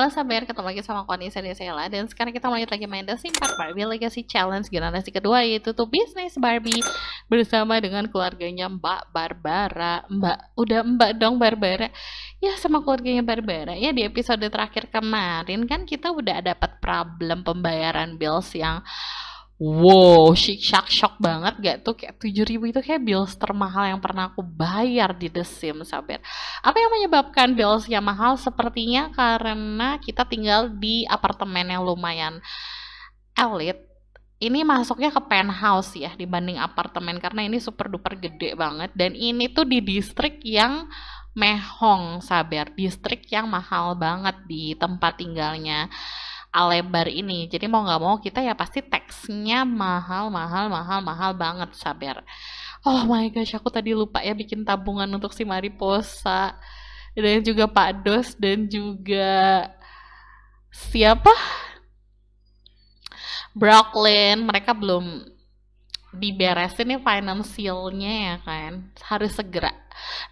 Halo Sabar, ketemu lagi sama Konisa Sela dan sekarang kita lanjut lagi main The Sims 4 Barbie Legacy Challenge generasi kedua yaitu tuh bisnis Barbie bersama dengan keluarganya Mbak Barbara. Mbak, udah Mbak dong Barbara. Ya sama keluarganya Barbara. Ya di episode terakhir kemarin kan kita udah dapat problem pembayaran bills yang wow shock shock banget gak tuh kayak ribu itu kayak bills termahal yang pernah aku bayar di The Sims Sabar apa yang menyebabkan billsnya mahal sepertinya karena kita tinggal di apartemen yang lumayan elit ini masuknya ke penthouse ya dibanding apartemen karena ini super duper gede banget dan ini tuh di distrik yang mehong sabar distrik yang mahal banget di tempat tinggalnya Alebar ini. Jadi mau nggak mau kita ya pasti teksnya mahal, mahal, mahal, mahal banget, sabar. Oh my gosh, aku tadi lupa ya bikin tabungan untuk si Mariposa. Dan juga Pak Dos dan juga siapa? Brooklyn, mereka belum diberesin nih finansialnya ya kan harus segera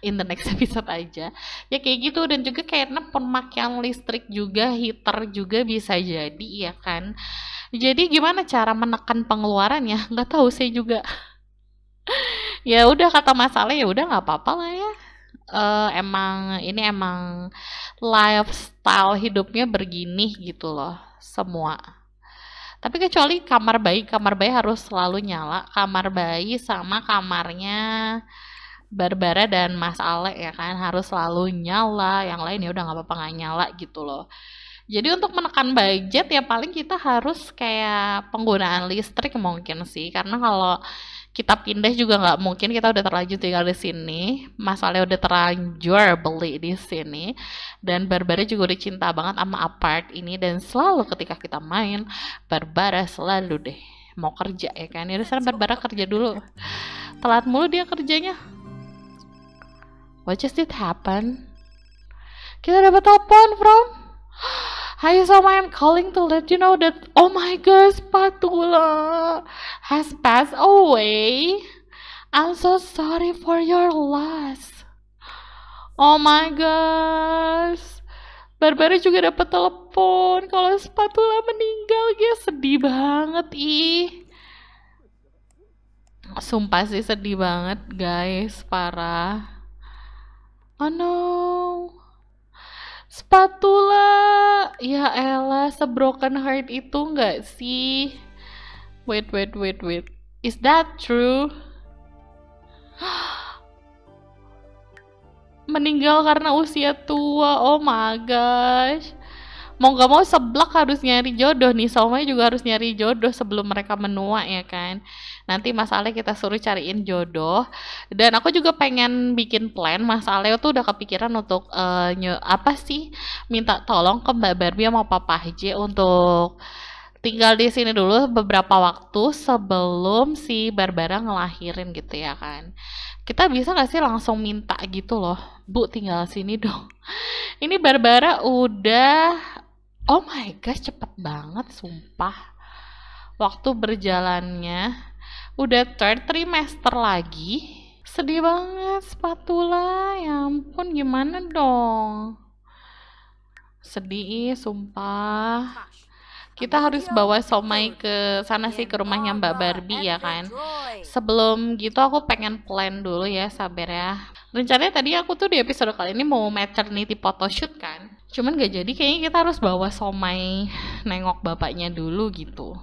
in the next episode aja ya kayak gitu dan juga kayaknya pemakaian listrik juga heater juga bisa jadi ya kan jadi gimana cara menekan pengeluarannya nggak tahu saya juga ya udah kata masalah ya udah nggak apa-apa lah ya uh, emang ini emang lifestyle hidupnya begini gitu loh semua tapi kecuali kamar bayi, kamar bayi harus selalu nyala. Kamar bayi sama kamarnya Barbara dan Mas Ale ya kan harus selalu nyala. Yang lain ya udah nggak apa-apa nggak nyala gitu loh. Jadi untuk menekan budget ya paling kita harus kayak penggunaan listrik mungkin sih karena kalau kita pindah juga nggak mungkin kita udah terlanjur tinggal di sini masalahnya udah terlanjur beli di sini dan Barbara juga udah cinta banget sama apart ini dan selalu ketika kita main Barbara selalu deh mau kerja ya kan ya sekarang Barbara kerja dulu telat mulu dia kerjanya what just did happen kita dapat telepon from Hi, so I'm calling to let you know that oh my god, patula has passed away. I'm so sorry for your loss. Oh my gosh. Barbara juga dapat telepon kalau Spatula meninggal dia sedih banget ih. Sumpah sih sedih banget guys, parah. Oh no. Spatula, ya Ella, sebroken heart itu enggak sih? Wait, wait, wait, wait. Is that true? Meninggal karena usia tua. Oh my gosh. Mau gak mau seblak harus nyari jodoh nih. Soalnya juga harus nyari jodoh sebelum mereka menua ya kan. Nanti Mas Ale kita suruh cariin jodoh. Dan aku juga pengen bikin plan. Mas Ale tuh udah kepikiran untuk uh, apa sih minta tolong ke Mbak Barbie sama Papa J untuk tinggal di sini dulu beberapa waktu sebelum si Barbara ngelahirin gitu ya kan. Kita bisa gak sih langsung minta gitu loh, Bu tinggal sini dong. Ini Barbara udah, oh my gosh cepet banget sumpah. Waktu berjalannya udah third trimester lagi. Sedih banget spatula, ya ampun gimana dong. Sedih, sumpah. Kita harus bawa somai ke sana sih ke rumahnya Mbak Barbie ya kan. Sebelum gitu aku pengen plan dulu ya sabar ya. Rencananya tadi aku tuh di episode kali ini mau maternity photoshoot kan. Cuman gak jadi kayaknya kita harus bawa somai nengok bapaknya dulu gitu.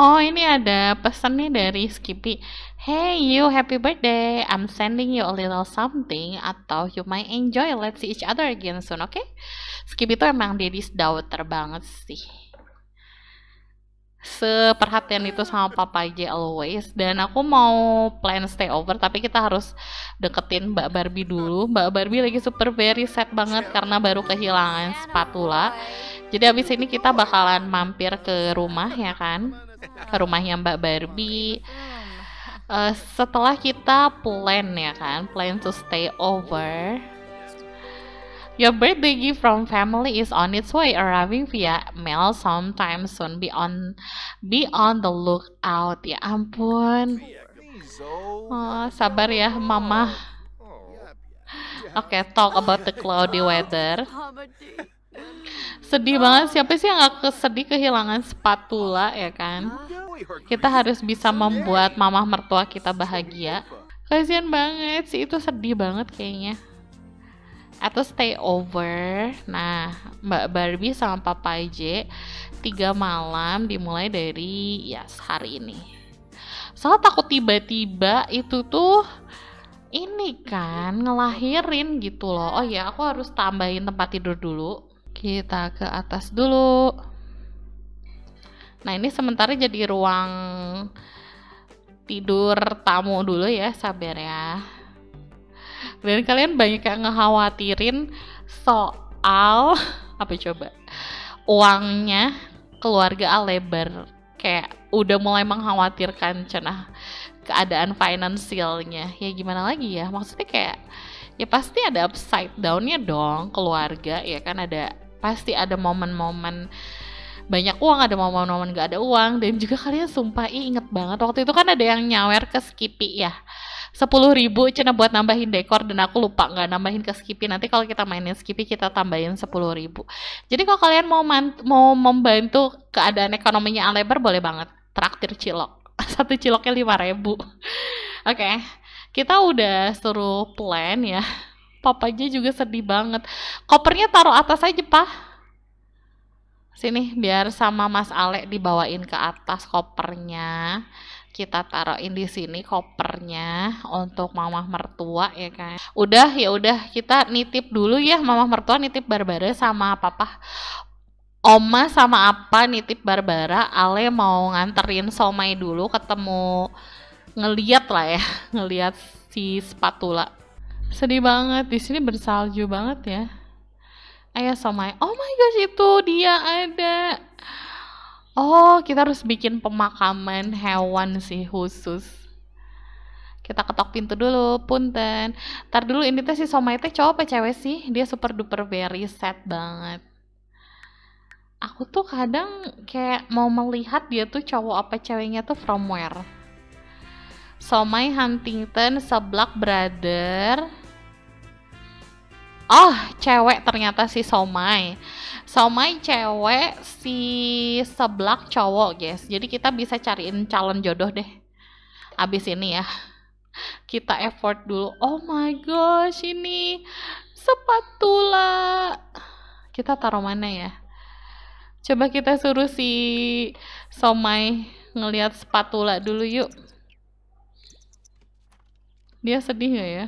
Oh ini ada pesan nih dari Skippy Hey you happy birthday I'm sending you a little something Atau you might enjoy Let's see each other again soon oke okay? Skippy tuh emang daddy's daughter banget sih seperhatian itu sama papa J always dan aku mau plan stay over tapi kita harus deketin Mbak Barbie dulu Mbak Barbie lagi super very sad banget karena baru kehilangan spatula jadi abis ini kita bakalan mampir ke rumah ya kan ke rumahnya Mbak Barbie uh, setelah kita plan ya kan plan to stay over Your birthday gift from family is on its way, arriving via mail sometime soon. Be on, be on the lookout. Ya ampun. Oh, sabar ya, Mama. Oh. Oke, okay, talk about the cloudy weather. Sedih banget, siapa sih yang gak sedih kehilangan spatula ya kan? Kita harus bisa membuat mama mertua kita bahagia. Kasian banget sih, itu sedih banget kayaknya atau stay over. Nah, Mbak Barbie sama Papa J tiga malam dimulai dari ya yes, hari ini. Soal takut tiba-tiba itu tuh ini kan ngelahirin gitu loh. Oh ya, aku harus tambahin tempat tidur dulu. Kita ke atas dulu. Nah, ini sementara jadi ruang tidur tamu dulu ya, sabar ya dan kalian banyak yang ngekhawatirin soal apa coba uangnya keluarga Alebar kayak udah mulai mengkhawatirkan cenah keadaan finansialnya ya gimana lagi ya maksudnya kayak ya pasti ada upside downnya dong keluarga ya kan ada pasti ada momen-momen banyak uang ada momen-momen gak ada uang dan juga kalian sumpah inget banget waktu itu kan ada yang nyawer ke Skippy ya sepuluh ribu cina buat nambahin dekor dan aku lupa nggak nambahin ke Skippy nanti kalau kita mainin Skippy kita tambahin sepuluh ribu jadi kalau kalian mau mau membantu keadaan ekonominya Alebar boleh banget traktir cilok satu ciloknya lima ribu oke okay. kita udah suruh plan ya papanya juga sedih banget kopernya taruh atas aja pak sini biar sama Mas Ale dibawain ke atas kopernya kita taruhin di sini kopernya untuk mamah mertua ya kan. Udah ya udah kita nitip dulu ya mamah mertua nitip Barbara sama papa Oma sama apa nitip Barbara, Ale mau nganterin somai dulu ketemu ngeliat lah ya, ngeliat si spatula. Sedih banget, di sini bersalju banget ya. Ayah somai, oh my gosh itu dia ada. Oh, kita harus bikin pemakaman hewan sih khusus. Kita ketok pintu dulu, punten. Ntar dulu ini teh si Somai teh cowok apa cewek sih? Dia super duper very sad banget. Aku tuh kadang kayak mau melihat dia tuh cowok apa ceweknya tuh from where. Somai Huntington, Seblak Brother, oh cewek ternyata si somai somai cewek si seblak cowok guys jadi kita bisa cariin calon jodoh deh abis ini ya kita effort dulu oh my gosh ini sepatula. kita taruh mana ya coba kita suruh si somai ngelihat sepatula dulu yuk dia sedih gak ya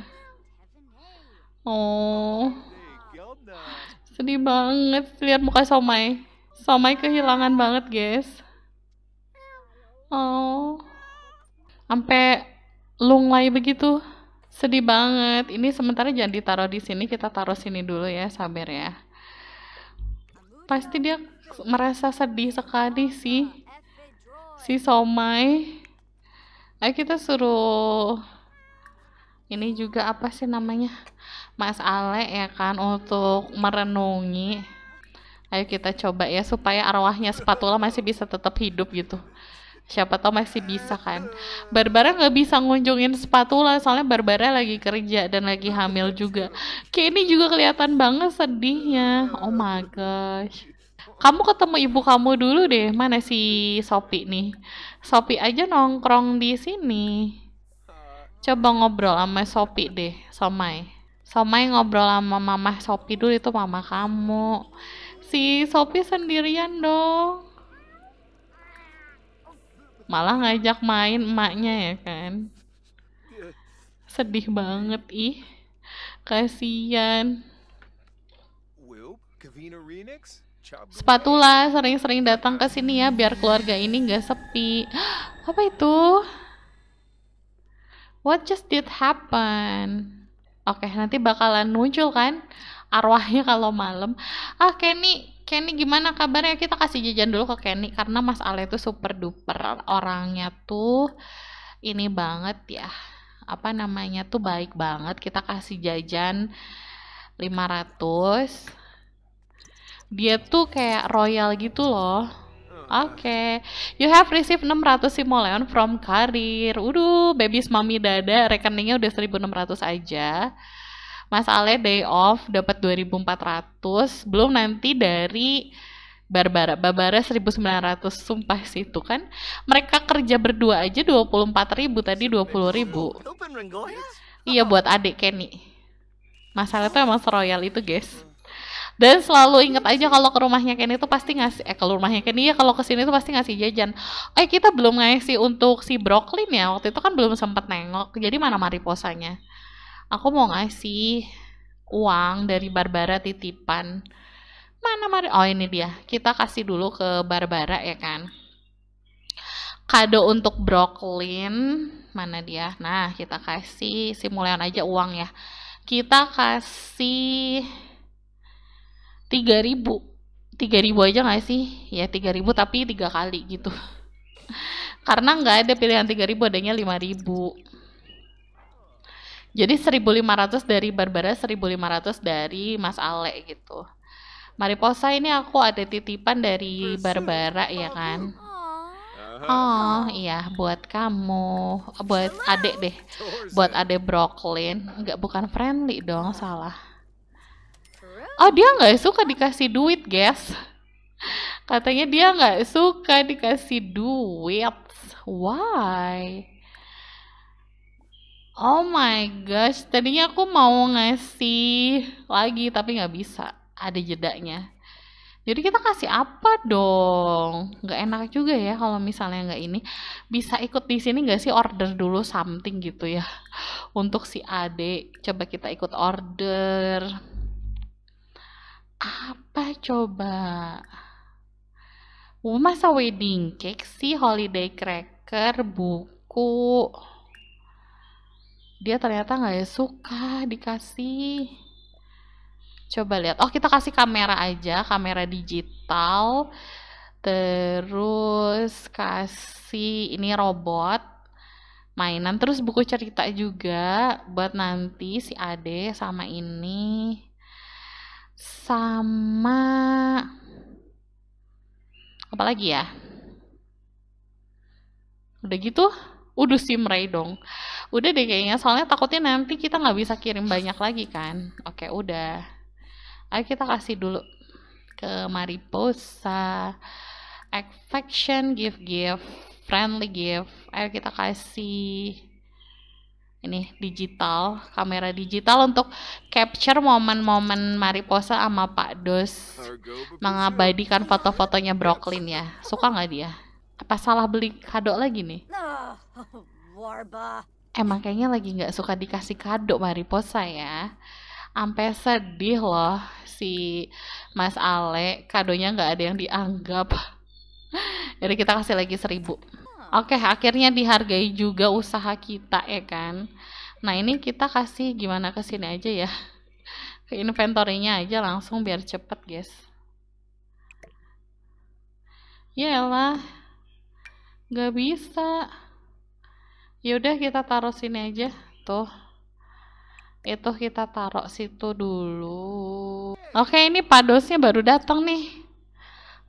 Oh. Sedih banget lihat muka Somai. Somai kehilangan banget, guys. Oh. Sampai lunglai begitu. Sedih banget. Ini sementara jangan ditaruh di sini, kita taruh sini dulu ya, sabar ya. Pasti dia merasa sedih sekali sih. Si Somai. Ayo kita suruh ini juga apa sih namanya Mas Ale ya kan untuk merenungi ayo kita coba ya supaya arwahnya spatula masih bisa tetap hidup gitu siapa tahu masih bisa kan Barbara nggak bisa ngunjungin spatula soalnya Barbara lagi kerja dan lagi hamil juga kayak ini juga kelihatan banget sedihnya oh my gosh kamu ketemu ibu kamu dulu deh mana si Sopi nih Sopi aja nongkrong di sini coba ngobrol sama Sopi deh Somai Somai ngobrol sama mama Sopi dulu itu mama kamu si Sopi sendirian dong malah ngajak main emaknya ya kan sedih banget ih kasian Spatula sering-sering datang ke sini ya biar keluarga ini nggak sepi. Apa itu? what just did happen? Oke, okay, nanti bakalan muncul kan arwahnya kalau malam. Ah, Kenny, Kenny gimana kabarnya? Kita kasih jajan dulu ke Kenny karena Mas Ale itu super duper orangnya tuh ini banget ya. Apa namanya tuh baik banget. Kita kasih jajan 500. Dia tuh kayak royal gitu loh Oke, okay. you have received 600 simoleon from karir. Uduh, babies mami dada, rekeningnya udah 1600 aja. Mas Ale day off dapat 2400, belum nanti dari Barbara, Barbara 1900 sumpah sih itu kan mereka kerja berdua aja 24 ribu tadi 20 ribu iya buat adik Kenny Masalahnya tuh emang seroyal itu guys dan selalu inget aja kalau ke rumahnya Kenny itu pasti ngasih eh kalau rumahnya Kenny ya kalau ke sini tuh pasti ngasih jajan eh kita belum ngasih untuk si Brooklyn ya waktu itu kan belum sempet nengok jadi mana mariposanya aku mau ngasih uang dari Barbara titipan mana mari oh ini dia kita kasih dulu ke Barbara ya kan kado untuk Brooklyn mana dia nah kita kasih Simulian aja uang ya kita kasih tiga ribu tiga ribu aja nggak sih ya tiga ribu tapi tiga kali gitu karena nggak ada pilihan tiga ribu adanya lima ribu jadi seribu lima ratus dari Barbara ratus dari Mas Ale gitu Mariposa ini aku ada titipan dari Barbara ya kan Oh iya buat kamu buat adek deh buat adek Brooklyn nggak bukan friendly dong salah oh dia nggak suka dikasih duit guys katanya dia nggak suka dikasih duit why oh my gosh tadinya aku mau ngasih lagi tapi nggak bisa ada jedanya jadi kita kasih apa dong? Nggak enak juga ya kalau misalnya nggak ini. Bisa ikut di sini nggak sih order dulu something gitu ya? Untuk si Ade, coba kita ikut order. Apa coba? Masa wedding cake sih, holiday cracker, buku. Dia ternyata nggak suka dikasih. Coba lihat. Oh, kita kasih kamera aja, kamera digital. Terus kasih ini robot mainan terus buku cerita juga buat nanti si Ade sama ini sama apa lagi ya udah gitu udah simray dong udah deh kayaknya soalnya takutnya nanti kita nggak bisa kirim banyak lagi kan oke udah ayo kita kasih dulu ke Mariposa affection gift gift friendly gift ayo kita kasih ini digital, kamera digital untuk capture momen-momen Mariposa sama Pak Dos mengabadikan foto-fotonya Brooklyn ya. Suka nggak dia? Apa salah beli kado lagi nih? Emang kayaknya lagi nggak suka dikasih kado Mariposa ya. Sampai sedih loh si Mas Ale, kadonya nggak ada yang dianggap. Jadi kita kasih lagi seribu. Oke, akhirnya dihargai juga usaha kita ya kan. Nah, ini kita kasih gimana ke sini aja ya. Ke inventory aja langsung biar cepet, guys. Yaelah. Gak bisa. Yaudah kita taruh sini aja. Tuh. Itu kita taruh situ dulu. Oke, ini padosnya baru datang nih.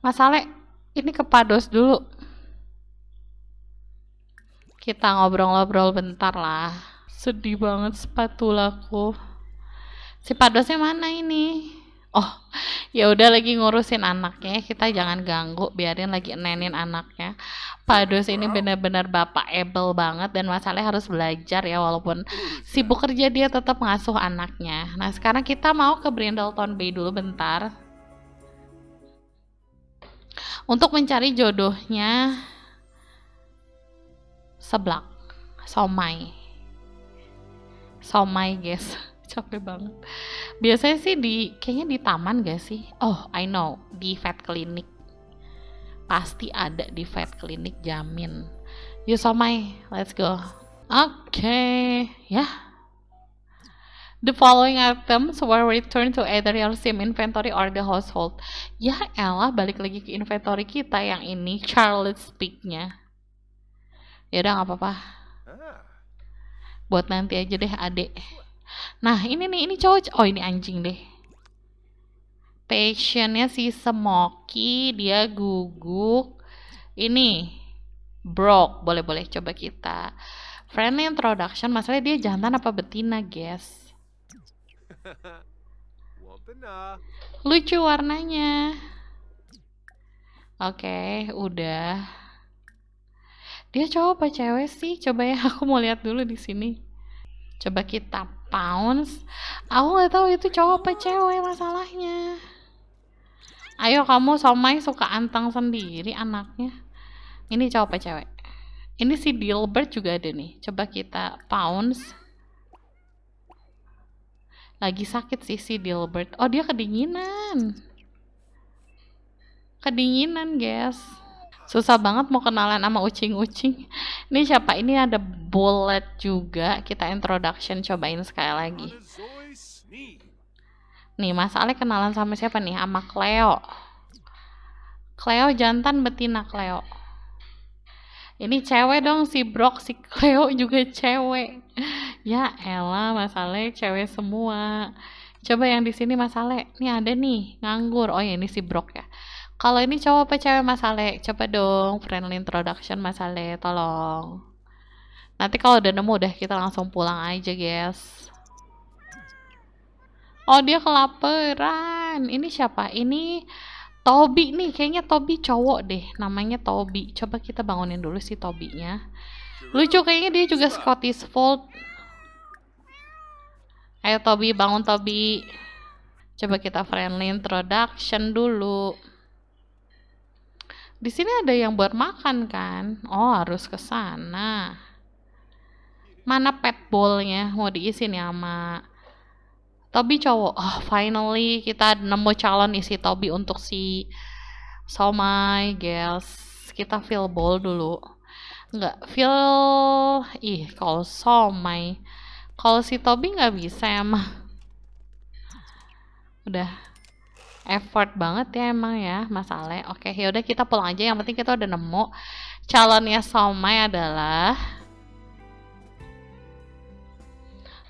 Mas Ale, ini ke pados dulu kita ngobrol-ngobrol bentar lah sedih banget sepatulaku si padosnya mana ini oh ya udah lagi ngurusin anaknya kita jangan ganggu biarin lagi nenin anaknya Pados ini benar-benar bapak able banget dan masalahnya harus belajar ya walaupun sibuk kerja dia tetap ngasuh anaknya nah sekarang kita mau ke Brindleton Bay dulu bentar untuk mencari jodohnya seblak somai somai guys capek banget biasanya sih di kayaknya di taman gak sih oh I know di vet klinik pasti ada di vet klinik jamin yuk somai let's go oke okay. ya yeah. The following items were returned to either your SIM inventory or the household. Ya Ella balik lagi ke inventory kita yang ini, Charlotte speaknya nya ya udah nggak apa-apa ah. buat nanti aja deh adek nah ini nih ini cowok oh ini anjing deh passionnya si Semoki dia guguk ini broke boleh-boleh coba kita friendly introduction masalah dia jantan apa betina guys lucu warnanya oke okay, udah dia cowok apa cewek sih? Coba ya aku mau lihat dulu di sini. Coba kita pounds. Aku nggak tahu itu cowok apa cewek masalahnya. Ayo kamu somai suka antang sendiri anaknya. Ini cowok apa cewek? Ini si Dilbert juga ada nih. Coba kita pounds. Lagi sakit sih si Dilbert. Oh dia kedinginan. Kedinginan guys susah banget mau kenalan sama ucing-ucing ini siapa ini ada bullet juga kita introduction cobain sekali lagi nih Mas Ale kenalan sama siapa nih sama Cleo Cleo jantan betina Cleo ini cewek dong si Brock si Cleo juga cewek ya Ella Mas Ale cewek semua coba yang di sini Mas Ale nih ada nih nganggur oh ya ini si Brock ya kalau ini cowok apa cewek Mas Ale? Coba dong friendly introduction Mas Ale, tolong. Nanti kalau udah nemu udah kita langsung pulang aja, guys. Oh, dia kelaparan. Ini siapa? Ini Tobi nih, kayaknya Tobi cowok deh. Namanya Tobi. Coba kita bangunin dulu si Tobinya. Lucu kayaknya dia juga Scottish Fold. Ayo Tobi, bangun Tobi. Coba kita friendly introduction dulu. Di sini ada yang buat makan kan? Oh, harus ke sana. Mana pet bowlnya mau diisi nih ya, sama Tobi cowok. Oh, finally kita nemu calon isi Tobi untuk si Somai, girls. Kita fill bowl dulu. Enggak, fill... Ih, kalau Somai. Kalau si Tobi nggak bisa emang. Ya, Udah, effort banget ya emang ya Mas Ale. Oke, yaudah kita pulang aja. Yang penting kita udah nemu calonnya Somai adalah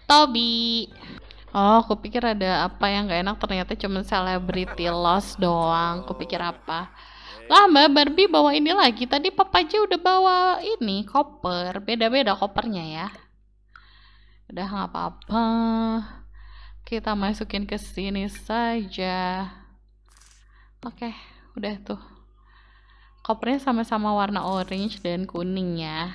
Tobi. Oh, aku pikir ada apa yang gak enak ternyata cuma celebrity loss doang. Aku pikir apa? Lah Mbak Barbie bawa ini lagi. Tadi Papa aja udah bawa ini koper. Beda-beda kopernya ya. Udah nggak apa-apa. Kita masukin ke sini saja. Oke, okay, udah tuh. Kopernya sama-sama warna orange dan kuning ya.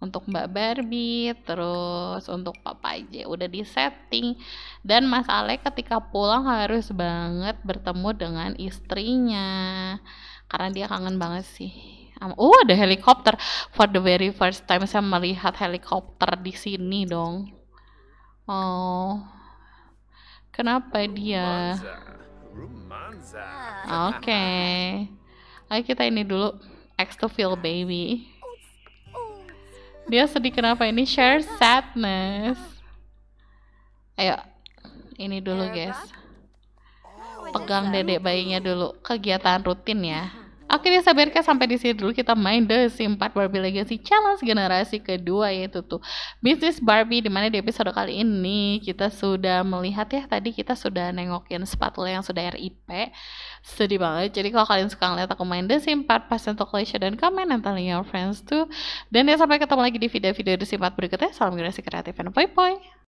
Untuk Mbak Barbie, terus untuk Papa J udah di setting. Dan Mas Alek ketika pulang harus banget bertemu dengan istrinya. Karena dia kangen banget sih. Oh, ada helikopter. For the very first time saya melihat helikopter di sini dong. Oh. Kenapa dia? Ah, oke. Okay. Ayo kita ini dulu. X to feel baby. Dia sedih kenapa ini? Share sadness. Ayo. Ini dulu guys. Pegang oh, dedek iya. bayinya dulu. Kegiatan rutin ya. Oke deh sahabatku sampai di sini dulu kita main The Sims 4 Barbie Legacy Challenge generasi kedua yaitu tuh bisnis Barbie dimana di episode kali ini kita sudah melihat ya tadi kita sudah nengokin spatula yang sudah RIP sedih banget jadi kalau kalian suka ngeliat aku main The Sims 4 pasti untuk like dan komen dan telling your friends tuh dan ya sampai ketemu lagi di video-video The Sims 4 berikutnya salam generasi kreatif and bye bye